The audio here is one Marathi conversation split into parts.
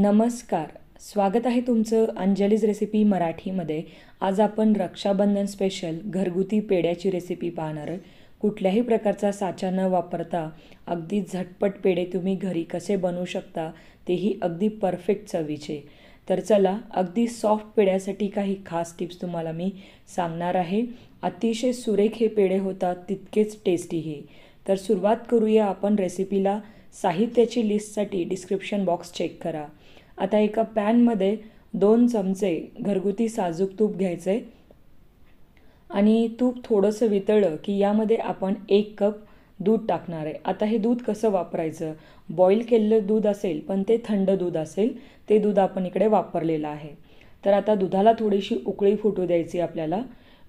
नमस्कार स्वागत आहे तुमचं अंजलीज रेसिपी मराठीमध्ये आज आपण रक्षाबंधन स्पेशल घरगुती पेड्याची रेसिपी पाहणार आहे कुठल्याही प्रकारचा साचा न वापरता अगदी झटपट पेढे तुम्ही घरी कसे बनवू शकता तेही अगदी परफेक्ट चवीचे तर चला अगदी सॉफ्ट पेड्यासाठी काही खास टिप्स तुम्हाला मी सांगणार आहे अतिशय सुरेख हे पेढे होतात तितकेच टेस्टी हे तर सुरुवात करूया आपण रेसिपीला साहित्याची लिस्टसाठी डिस्क्रिप्शन बॉक्स चेक करा आता एका पॅनमध्ये दोन चमचे घरगुती साजूक तूप घ्यायचे आणि तूप थोडंसं वितळलं की यामध्ये आपण एक कप दूध टाकणार आहे आता हे दूध कसं वापरायचं बॉईल केलेलं दूध असेल पण ते थंड दूध असेल ते दूध आपण इकडे वापरलेलं आहे तर आता दुधाला थोडीशी उकळी फुटू द्यायची आपल्याला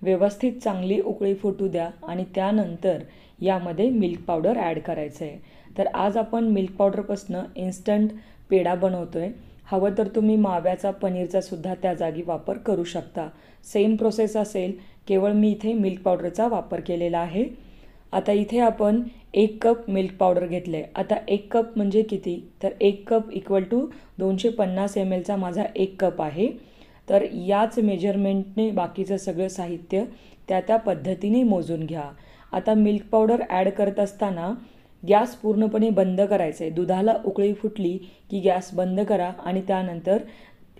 व्यवस्थित चांगली उकळी फुटू द्या आणि त्यानंतर यामध्ये मिल्क पावडर ॲड करायचं आहे तर आज आपण मिल्क पावडरपासनं इन्स्टंट पेढा बनवतो आहे हवं तर तुम्ही माव्याचा पनीरचा सुद्धा त्या जागी वापर करू शकता सेम प्रोसेस असेल केवळ मी इथे मिल्क पावडरचा वापर केलेला आहे आता इथे आपण एक कप मिल्क पावडर घेतलं आहे आता एक कप म्हणजे किती तर एक कप इक्वल टू दोनशे पन्नास एम एलचा माझा एक कप आहे तर याच मेजरमेंटने बाकीचं सगळं साहित्य त्या त्या पद्धतीने मोजून घ्या आता मिल्क पावडर ॲड करत असताना गॅस पूर्णपणे बंद करायचं आहे दुधाला उकळी फुटली की गॅस बंद करा आणि त्यानंतर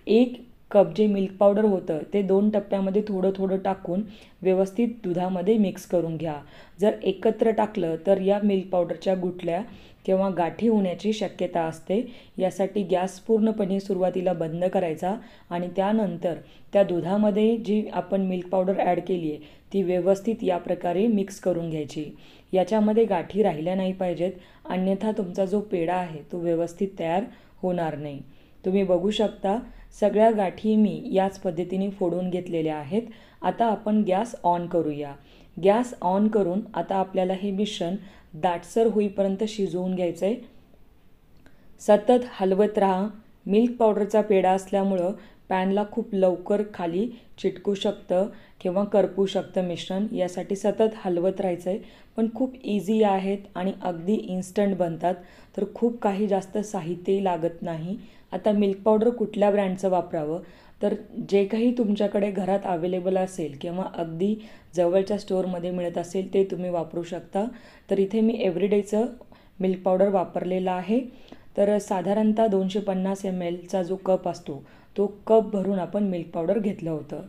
एक कप जे मिल्क पावडर होतं ते दोन टप्प्यामध्ये थोडं थोडं टाकून व्यवस्थित दुधामध्ये मिक्स करून घ्या जर एकत्र टाकलं तर या मिल्क पावडरच्या गुठल्या किंवा गाठी होण्याची शक्यता असते यासाठी गॅस पूर्णपणे सुरुवातीला बंद करायचा आणि त्यानंतर त्या दुधामध्ये जी आपण मिल्क पावडर ॲड केली आहे ती व्यवस्थित या प्रकारे मिक्स करून घ्यायची याच्यामध्ये गाठी राहिल्या नाही पाहिजेत अन्यथा तुमचा जो पेढा आहे तो व्यवस्थित तयार होणार नाही तुम्ही बघू शकता सगळ्या गाठी मी याच पद्धतीने फोडून घेतलेल्या आहेत आता आपण गॅस ऑन करूया गॅस ऑन करून आता आपल्याला हे मिश्रण दाटसर होईपर्यंत शिजवून घ्यायचं आहे सतत हलवत राहा मिल्क पावडरचा पेढा असल्यामुळं पॅनला खूप लवकर खाली चिटकू शकतं किंवा करपू शकतं मिश्रण यासाठी सतत हलवत राहायचं आहे पण खूप इझी आहेत आणि अगदी इन्स्टंट बनतात तर खूप काही जास्त साहित्यही लागत नाही आता मिल्क पावडर कुठल्या ब्रँडचं वापरावं तर जे काही तुमच्याकडे घरात अवेलेबल असेल किंवा अगदी जवळच्या स्टोअरमध्ये मिळत असेल ते तुम्ही वापरू शकता तर इथे मी एव्हरीडेचं मिल्क पावडर वापरलेलं आहे तर साधारणतः दोनशे पन्नास एम एलचा जो कप असतो तो कप भरून आपण मिल्क पावडर घेतलं होतं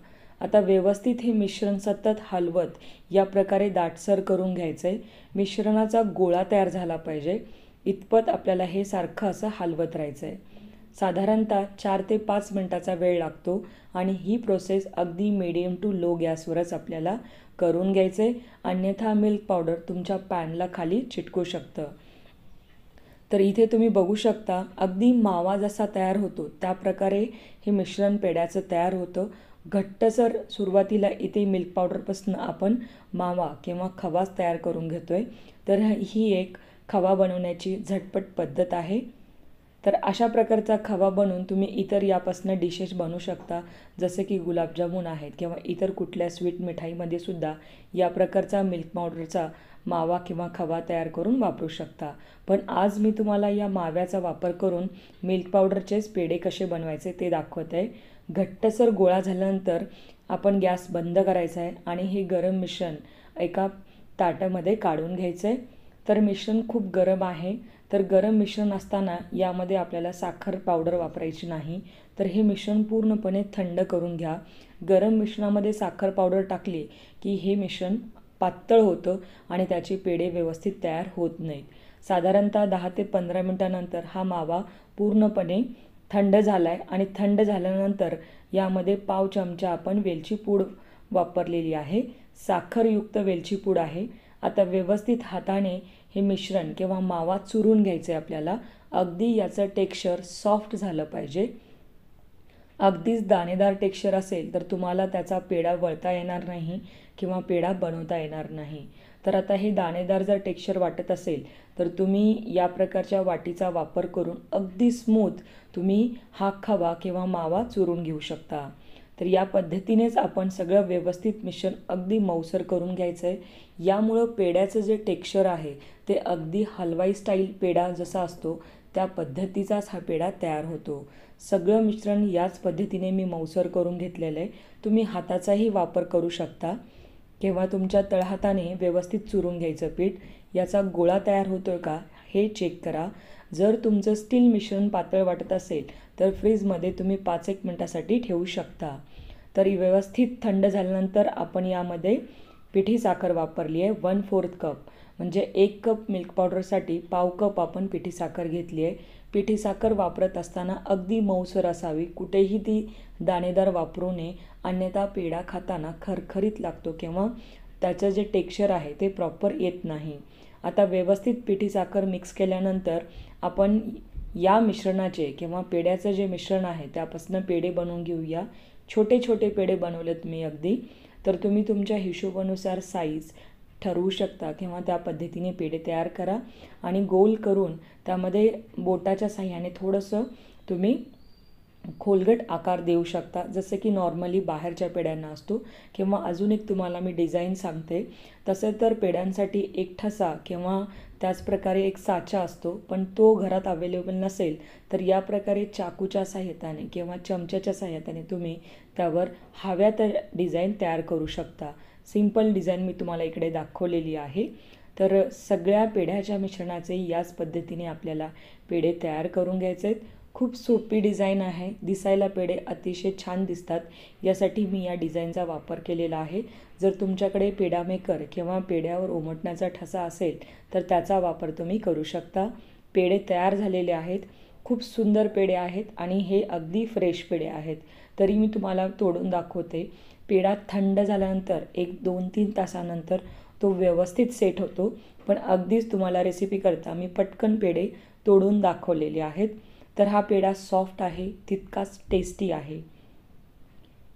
आता व्यवस्थित हे मिश्रण सतत हलवत या प्रकारे दाटसर करून घ्यायचं आहे मिश्रणाचा गोळा तयार झाला पाहिजे इतपत आपल्याला हे सारखं असं हलवत राहायचं आहे साधारणतः चार ते पाच मिनटाचा वेळ लागतो आणि ही प्रोसेस अगदी मिडियम टू लो गॅसवरच आपल्याला करून घ्यायचं आहे अन्यथा मिल्क पावडर तुमच्या पॅनला खाली चिटकू शकतं तर इथे तुम्ही बघू शकता अगदी मावा जसा तयार होतो त्याप्रकारे हे मिश्रण पेड्याचं तयार होतं घट्टसर सुरुवातीला इथे मिल्क पावडरपासून आपण मावा किंवा खवाच तयार करून घेतो आहे तर ही एक खवा बनवण्याची झटपट पद्धत आहे तर अशा प्रकारचा खवा बनवून तुम्ही इतर यापासून डिशेस बनवू शकता जसं की गुलाबजामून आहेत किंवा इतर कुठल्या स्वीट मिठाईमध्ये सुद्धा या प्रकारचा मिल्क पावडरचा मावा किंवा खवा तयार करून वापरू शकता पण आज मी तुम्हाला या माव्याचा वापर करून मिल्क पावडरचेच पेढे कसे बनवायचे ते दाखवत आहे घट्टसर गोळा झाल्यानंतर आपण गॅस बंद करायचा आहे आणि हे गरम मिश्रण एका ताटामध्ये काढून घ्यायचं आहे तर मिश्रण खूप गरम आहे तर गरम मिश्रण असताना यामध्ये आपल्याला साखर पावडर वापरायची नाही तर हे मिश्रण पूर्णपणे थंड करून घ्या गरम मिश्रणामध्ये साखर पावडर टाकली की हे मिश्रण पातळ होतं आणि त्याची पेढे व्यवस्थित तयार होत नाहीत साधारणतः दहा ते पंधरा मिनटानंतर हा मावा पूर्णपणे थंड झाला आहे आणि थंड झाल्यानंतर यामध्ये पाव चमचा आपण वेलची पूड वापरलेली आहे साखरयुक्त वेलची पूड आहे आता व्यवस्थित हाताने हे मिश्रण किंवा मावा चुरून घ्यायचं आहे आपल्याला अगदी याचं टेक्स्चर सॉफ्ट झालं पाहिजे अगदीच दाणेदार टेक्स्चर असेल तर तुम्हाला त्याचा पेढा वळता येणार नाही किंवा पेढा बनवता येणार नाही तर आता हे दाणेदार जर टेक्स्चर वाटत असेल तर तुम्ही या प्रकारच्या वाटीचा वापर करून अगदी स्मूथ तुम्ही हा खवा किंवा मावा चुरून घेऊ शकता तर या पद्धतीनेच आपण सगळं व्यवस्थित मिश्रण अगदी मौसर करून घ्यायचं आहे यामुळं पेड्याचं जे टेक्स्चर आहे ते अगदी हलवाई स्टाईल पेढा जसा असतो त्या पद्धतीचाच हा पेढा तयार होतो सगळं मिश्रण याच पद्धतीने मी मौसर करून घेतलेलं आहे तुम्ही हाताचाही वापर करू शकता किंवा तुमच्या तळहाताने व्यवस्थित चुरून घ्यायचं पीठ याचा गोळा तयार होतो का हे चेक करा जर तुमचं स्टील मिश्रण पातळ वाटत असेल तर फ्रीजमध्ये तुम्ही पाच एक मिनटासाठी ठेवू शकता तरी व्यवस्थित थंड झाल्यानंतर आपण यामध्ये पिठी साखर वापरली आहे वन फोर्थ कप म्हणजे एक कप मिल्क पावडरसाठी पाव कप आपण पिठी साखर घेतली आहे पिठी साखर वापरत असताना अगदी मऊसर असावी कुठेही ती दाणेदार वापरू नये अन्यथा पेढा खाताना खरखरीत लागतो किंवा त्याचं जे टेक्स्चर आहे ते प्रॉपर येत नाही आता व्यवस्थित पिठी साखर मिक्स केल्यानंतर आपण या मिश्रणाचे किंवा पेड्याचं जे मिश्रण आहे त्यापासून पेढे बनवून घेऊया छोटे छोटे पेढे बनवलेत मी अगदी तर तुम्ही तुमच्या हिशोबानुसार साईज ठरवू शकता किंवा त्या पद्धतीने पेढे तयार करा आणि गोल करून त्यामध्ये बोटाच्या साह्याने थोडंसं तुम्ही खोलगट आकार देऊ शकता जसं की नॉर्मली बाहेरच्या पेड्यांना असतो किंवा अजून एक तुम्हाला मी डिझाईन सांगते तसं तर पेड्यांसाठी एक ठसा किंवा त्याचप्रकारे एक साचा असतो पण तो घरात अवेलेबल नसेल तर या प्रकारे चाकूच्या सहाय्याने किंवा चमच्याच्या सहाय्याने तुम्ही त्यावर हव्या त्या डिझाईन तयार करू शकता सिंपल डिझाईन मी तुम्हाला इकडे दाखवलेली आहे तर सगळ्या पेढ्याच्या मिश्रणाचे याच पद्धतीने आपल्याला पेढे तयार करून घ्यायचे आहेत खूप सोपी डिझाईन आहे दिसायला पेढे अतिशय छान दिसतात यासाठी मी या डिझाईनचा वापर केलेला आहे जर तुमच्याकडे पेढामेकर किंवा पेढ्यावर उमटण्याचा ठसा असेल तर त्याचा वापर तुम्ही करू शकता पेढे तयार झालेले आहेत खूप सुंदर पेढे आहेत आणि हे अगदी फ्रेश पेढे आहेत तरी मी तुम्हाला तोडून दाखवते पेढा थंड झाल्यानंतर एक दोन तीन तासानंतर तो व्यवस्थित सेट होतो पण अगदीच तुम्हाला रेसिपी करता मी पटकन पेढे तोडून दाखवलेले आहेत तर हा पेढा सॉफ्ट आहे तितकाच टेस्टी आहे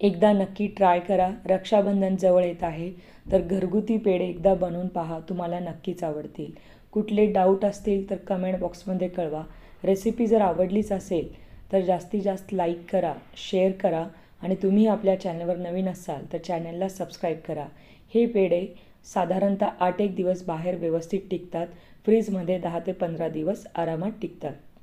एकदा नक्की ट्राय करा रक्षाबंधन जवळ येत आहे तर घरगुती पेढे एकदा बनवून पहा तुम्हाला नक्कीच आवडतील कुठले डाऊट असतील तर कमेंट बॉक्समध्ये कळवा रेसिपी जर आवडलीच असेल तर जास्तीत जास्त लाईक करा शेअर करा आणि तुम्ही आपल्या चॅनलवर नवीन असाल तर चॅनलला सबस्क्राईब करा हे पेढे साधारणतः आठ एक दिवस बाहेर व्यवस्थित टिकतात फ्रीजमध्ये दहा ते पंधरा दिवस आरामात टिकतात